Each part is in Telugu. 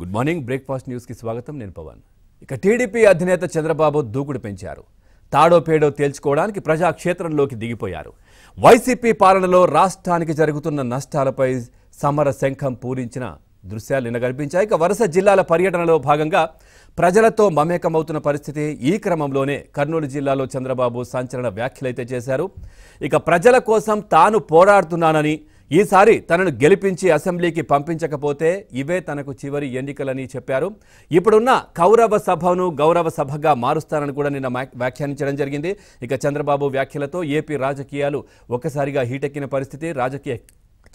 గుడ్ మార్నింగ్ బ్రేక్ఫాస్ట్ న్యూస్కి స్వాగతం నేను పవన్ ఇక టీడీపీ అధినేత చంద్రబాబు దూకుడు పెంచారు తాడో పేడో తేల్చుకోవడానికి ప్రజాక్షేత్రంలోకి దిగిపోయారు వైసీపీ పాలనలో రాష్ట్రానికి జరుగుతున్న నష్టాలపై సమర శంఖం పూరించిన దృశ్యాలు నిన్న కనిపించాయి ఇక వరుస జిల్లాల పర్యటనలో భాగంగా ప్రజలతో మమేకమవుతున్న పరిస్థితి ఈ క్రమంలోనే కర్నూలు జిల్లాలో చంద్రబాబు సంచలన వ్యాఖ్యలైతే చేశారు ఇక ప్రజల కోసం తాను పోరాడుతున్నానని ఈసారి తనను గెలిపించి అసెంబ్లీకి పంపించకపోతే ఇవే తనకు చివరి ఎన్నికలని చెప్పారు ఇప్పుడున్న కౌరవ సభను గౌరవ సభగా మారుస్తానని కూడా నిన్న వ్యాఖ్యానించడం జరిగింది ఇక చంద్రబాబు వ్యాఖ్యలతో ఏపీ రాజకీయాలు ఒకసారిగా హీటెక్కిన పరిస్థితి రాజకీయ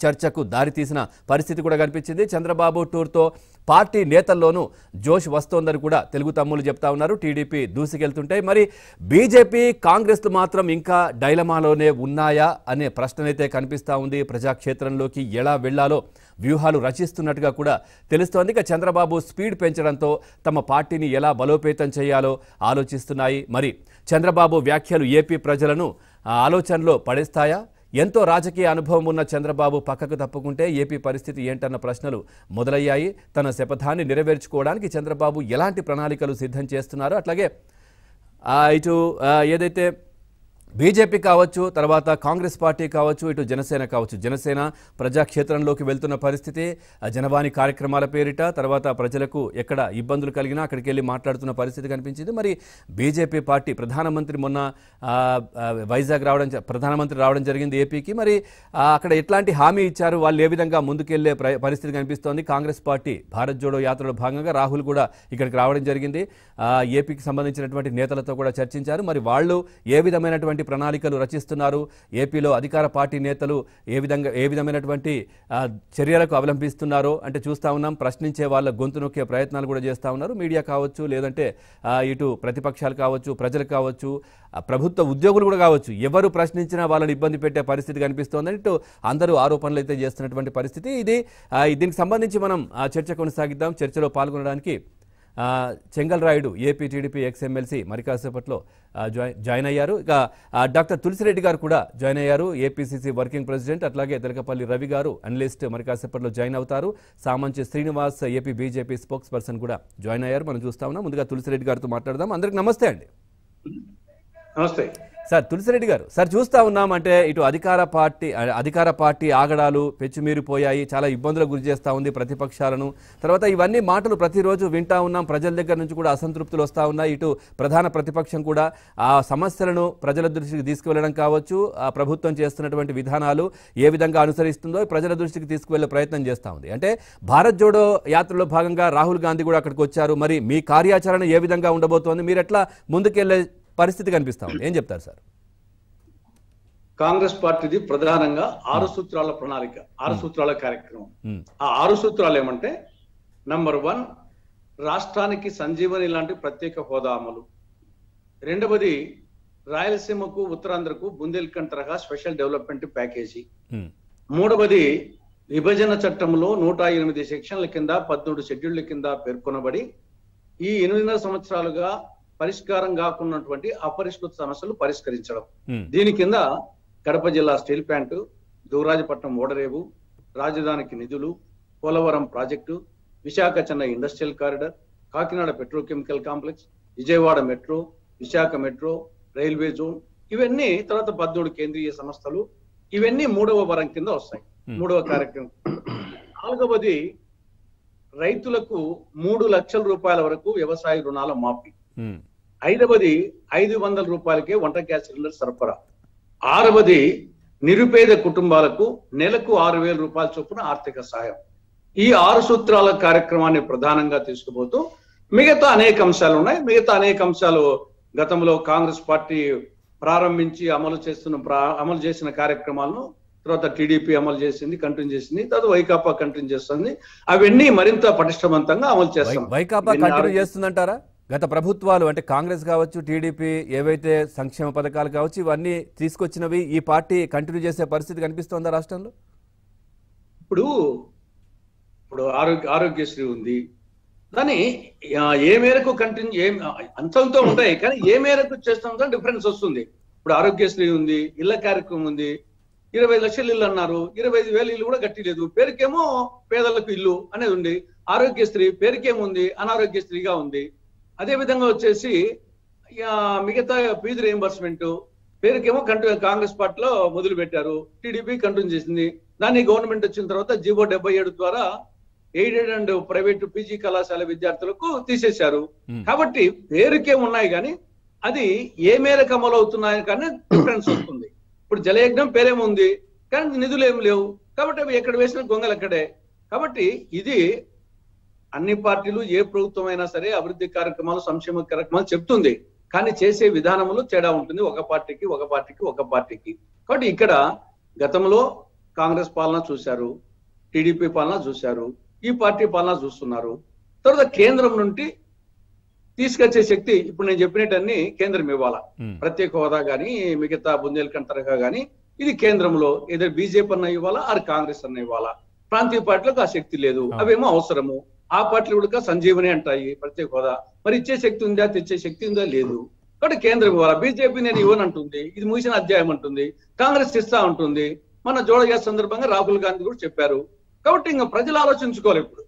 చర్చకు దారితీసిన పరిస్థితి కూడా కనిపించింది చంద్రబాబు టూర్తో పార్టీ నేతల్లోనూ జోష్ వస్తోందని కూడా తెలుగు తమ్ములు చెప్తా ఉన్నారు టీడీపీ దూసుకెళ్తుంటే మరి బీజేపీ కాంగ్రెస్లు మాత్రం ఇంకా డైలమాలోనే ఉన్నాయా అనే ప్రశ్ననైతే కనిపిస్తూ ఉంది ప్రజాక్షేత్రంలోకి ఎలా వెళ్లాలో వ్యూహాలు రచిస్తున్నట్టుగా కూడా తెలుస్తోంది ఇక చంద్రబాబు స్పీడ్ పెంచడంతో తమ పార్టీని ఎలా బలోపేతం చేయాలో ఆలోచిస్తున్నాయి మరి చంద్రబాబు వ్యాఖ్యలు ఏపీ ప్రజలను ఆలోచనలో పడేస్తాయా ఎంతో రాజకీయ అనుభవం ఉన్న చంద్రబాబు పక్కకు తప్పుకుంటే ఏపీ పరిస్థితి ఏంటన్న ప్రశ్నలు మొదలయ్యాయి తన శపథాన్ని నెరవేర్చుకోవడానికి చంద్రబాబు ఎలాంటి ప్రణాళికలు సిద్ధం చేస్తున్నారో అట్లాగే ఇటు ఏదైతే బీజేపీ కావచ్చు తర్వాత కాంగ్రెస్ పార్టీ కావచ్చు ఇటు జనసేన కావచ్చు జనసేన ప్రజాక్షేత్రంలోకి వెళ్తున్న పరిస్థితి జనవాణి కార్యక్రమాల పేరిట తర్వాత ప్రజలకు ఎక్కడ ఇబ్బందులు కలిగినా అక్కడికి వెళ్ళి మాట్లాడుతున్న పరిస్థితి కనిపించింది మరి బీజేపీ పార్టీ ప్రధానమంత్రి మొన్న వైజాగ్ రావడం ప్రధానమంత్రి రావడం జరిగింది ఏపీకి మరి అక్కడ ఎట్లాంటి హామీ ఇచ్చారు వాళ్ళు ఏ విధంగా ముందుకెళ్లే పరిస్థితి కనిపిస్తోంది కాంగ్రెస్ పార్టీ భారత్ జోడో యాత్రలో భాగంగా రాహుల్ కూడా ఇక్కడికి రావడం జరిగింది ఏపీకి సంబంధించినటువంటి నేతలతో కూడా చర్చించారు మరి వాళ్ళు ఏ విధమైనటువంటి ప్రణాళికలు రచిస్తున్నారు ఏపీలో అధికార పార్టీ నేతలు ఏ విధంగా ఏ విధమైనటువంటి చర్యలకు అవలంబిస్తున్నారో అంటే చూస్తూ ఉన్నాం ప్రశ్నించే వాళ్ళ గొంతు నొక్కే ప్రయత్నాలు కూడా చేస్తూ ఉన్నారు మీడియా కావచ్చు లేదంటే ఇటు ప్రతిపక్షాలు కావచ్చు ప్రజలు కావచ్చు ప్రభుత్వ ఉద్యోగులు కూడా కావచ్చు ఎవరు ప్రశ్నించినా వాళ్ళని ఇబ్బంది పెట్టే పరిస్థితి కనిపిస్తోందని ఇటు అందరూ ఆరోపణలు అయితే చేస్తున్నటువంటి పరిస్థితి ఇది దీనికి సంబంధించి మనం చర్చ కొనసాగిద్దాం చర్చలో పాల్గొనడానికి Chengalrayudu AP TDP ex MLC మరికాసేపట్లో జాయిన్ అయ్యారు ఇక డాక్టర్ తులసిరెడ్డి గారు కూడా జాయిన్ అయ్యారు ఏపీసీసీ వర్కింగ్ ప్రెసిడెంట్ అట్లాగే తెలకపల్లి రవి గారు అనలిస్ట్ మరికాసేపట్లో జాయిన్ అవుతారు Samanchi Srinivas AP BJP spokesperson కూడా జాయిన్ అయ్యారు మనం చూస్తా ఉన్నాం ముందుగా తులసిరెడ్డి గారితో మాట్లాడదాం అందరికి నమస్తే అండి నమస్తే సార్ తులసిరెడ్డి గారు సార్ చూస్తూ ఉన్నాం అంటే ఇటు అధికార పార్టీ అధికార పార్టీ ఆగడాలు పెచ్చుమీరిపోయాయి చాలా ఇబ్బందులకు గురి చేస్తూ ఉంది ప్రతిపక్షాలను తర్వాత ఇవన్నీ మాటలు ప్రతిరోజు వింటా ఉన్నాం ప్రజల దగ్గర నుంచి కూడా అసంతృప్తులు వస్తూ ఉన్నాయి ఇటు ప్రధాన ప్రతిపక్షం కూడా ఆ సమస్యలను ప్రజల దృష్టికి తీసుకువెళ్ళడం కావచ్చు ఆ ప్రభుత్వం చేస్తున్నటువంటి విధానాలు ఏ విధంగా అనుసరిస్తుందో ప్రజల దృష్టికి తీసుకువెళ్ళే ప్రయత్నం చేస్తూ ఉంది అంటే భారత్ జోడో యాత్రలో భాగంగా రాహుల్ గాంధీ కూడా అక్కడికి వచ్చారు మరి మీ కార్యాచరణ ఏ విధంగా ఉండబోతోంది మీరు ఎట్లా ముందుకెళ్లే పరిస్థితి కనిపిస్తా ఉంది ఏం చెప్తారు సార్ కాంగ్రెస్ పార్టీది ప్రధానంగా ఆరు సూత్రాల ప్రణాళిక ఆరు సూత్రాల కార్యక్రమం ఆ ఆరు సూత్రాలు ఏమంటే నంబర్ వన్ రాష్ట్రానికి సంజీవని లాంటి ప్రత్యేక హోదా అమలు రెండవది రాయలసీమకు ఉత్తరాంధ్రకు బుందేల్ఖండ్ తరహా స్పెషల్ డెవలప్మెంట్ ప్యాకేజీ మూడవది విభజన చట్టంలో నూట ఎనిమిది సెక్షన్ల కింద పద్మూడు షెడ్యూళ్ల కింద పేర్కొనబడి ఈ ఎనిమిదిన్నర సంవత్సరాలుగా పరిష్కారం కాకున్నటువంటి అపరిష్కృత సమస్యలు పరిష్కరించడం దీని కింద కడప జిల్లా స్టీల్ ప్లాంట్ దూరాజపట్నం ఓడరేవు రాజధానికి నిధులు Polavaram project Visakha Chennai industrial corridor Kakinada petrochemical complex Vijayawada metro Visakha metro railway zone ఇవన్నీ తర్వాత పద్మూడు కేంద్రీయ సంస్థలు ఇవన్నీ మూడవ వరం కింద వస్తాయి మూడవ కార్యక్రమం నాలుగవది రైతులకు మూడు లక్షల రూపాయల వరకు వ్యవసాయ రుణాల మాఫీ ఐదవది ఐదు వందల రూపాయలకే వంట గ్యాస్ సిలిండర్ సరఫరా ఆరవది నిరుపేద కుటుంబాలకు నెలకు ఆరు వేల రూపాయల చొప్పున ఆర్థిక సాయం ఈ ఆరు సూత్రాల కార్యక్రమాన్ని ప్రధానంగా తీసుకుపోతూ మిగతా అనేక అంశాలు ఉన్నాయి మిగతా అనేక అంశాలు గతంలో కాంగ్రెస్ పార్టీ ప్రారంభించి అమలు చేస్తున్న అమలు చేసిన కార్యక్రమాలను తర్వాత టీడీపీ అమలు చేసింది కంటిన్యూ చేసింది తర్వాత వైకాపా కంటిన్యూ చేస్తుంది అవన్నీ మరింత పటిష్టవంతంగా అమలు చేస్తాం వైకాపా కంటిన్యూ చేస్తుందంటారా గత ప్రభుత్వాలు అంటే కాంగ్రెస్ కావచ్చు టీడీపీ ఏవైతే సంక్షేమ పథకాలు కావచ్చు ఇవన్నీ తీసుకొచ్చినవి ఈ పార్టీ కంటిన్యూ చేసే పరిస్థితి కనిపిస్తోందా రాష్ట్రంలో ఇప్పుడు ఇప్పుడు ఆరోగ్య ఆరోగ్యశ్రీ ఉంది దాన్ని ఏ మేరకు కంటిన్యూ ఏ అంతంతో ఉంటాయి కానీ ఏ మేరకు చేస్తుందో డిఫరెన్స్ వస్తుంది ఇప్పుడు ఆరోగ్యశ్రీ ఉంది ఇళ్ళ కార్యక్రమం ఉంది ఇరవై లక్షలు ఇల్లు అన్నారు ఇరవై ఐదు వేల ఇల్లు కూడా కట్టలేదు పేరుకేమో పేదలకు ఇల్లు అనేది ఉంది ఆరోగ్యశ్రీ పేరుకేముంది అనారోగ్యశ్రీగా ఉంది అదే విధంగా వచ్చేసి మిగతా ఫీజు రియంబర్స్మెంట్ పేరుకేమో కంటి కాంగ్రెస్ పార్టీలో మొదలు పెట్టారు టీడీపీ కంటిన్యూ చేసింది దాన్ని గవర్నమెంట్ వచ్చిన తర్వాత జీవో డెబ్బై ఏడు ద్వారా ఎయిడెడ్ అండ్ ప్రైవేట్ పీజీ కళాశాల విద్యార్థులకు తీసేశారు hmm. కాబట్టి పేరుకే ఉన్నాయి కానీ అది ఏ మేరకు అమలు అవుతున్నాయని కానీ డిఫరెన్స్ వస్తుంది ఇప్పుడు జలయజ్ఞం పేరేముంది కానీ నిధులు ఏమి లేవు కాబట్టి అవి ఎక్కడ వేసిన గొంగలు అక్కడే కాబట్టి ఇది అన్ని పార్టీలు ఏ ప్రభుత్వం అయినా సరే అభివృద్ధి కార్యక్రమాలు సంక్షేమ కార్యక్రమాలు చెప్తుంది కానీ చేసే విధానంలో తేడా ఉంటుంది ఒక పార్టీకి ఒక పార్టీకి ఒక పార్టీకి కాబట్టి ఇక్కడ గతంలో కాంగ్రెస్ పాలన చూశారు టీడీపీ పాలన చూశారు ఈ పార్టీ పాలన చూస్తున్నారు తర్వాత కేంద్రం నుండి తీసుకొచ్చే శక్తి ఇప్పుడు నేను చెప్పినట్టన్ని కేంద్రం ఇవ్వాలా ప్రత్యేక హోదా కానీ మిగతా బుందేల్ఖండ్ తరహా కానీ ఇది కేంద్రంలో ఏదో బీజేపీ అన్న ఇవ్వాలా ఆర్ కాంగ్రెస్ అన్న ఇవ్వాలా ప్రాంతీయ పార్టీలకు ఆ శక్తి లేదు అవేమో అవసరము ఆ పార్టీలు కూడా సంజీవని అంటాయి ప్రత్యేక హోదా మరి ఇచ్చే శక్తి ఉందా తెచ్చే శక్తి ఉందా లేదు కాబట్టి కేంద్రం ఇవ్వాలి బీజేపీ నేను అంటుంది ఇది ముగిసిన అధ్యాయం అంటుంది కాంగ్రెస్ ఇస్తా ఉంటుంది మన జోడగా సందర్భంగా రాహుల్ గాంధీ కూడా చెప్పారు కాబట్టి ఇంకా ప్రజలు ఆలోచించుకోవాలి ఇప్పుడు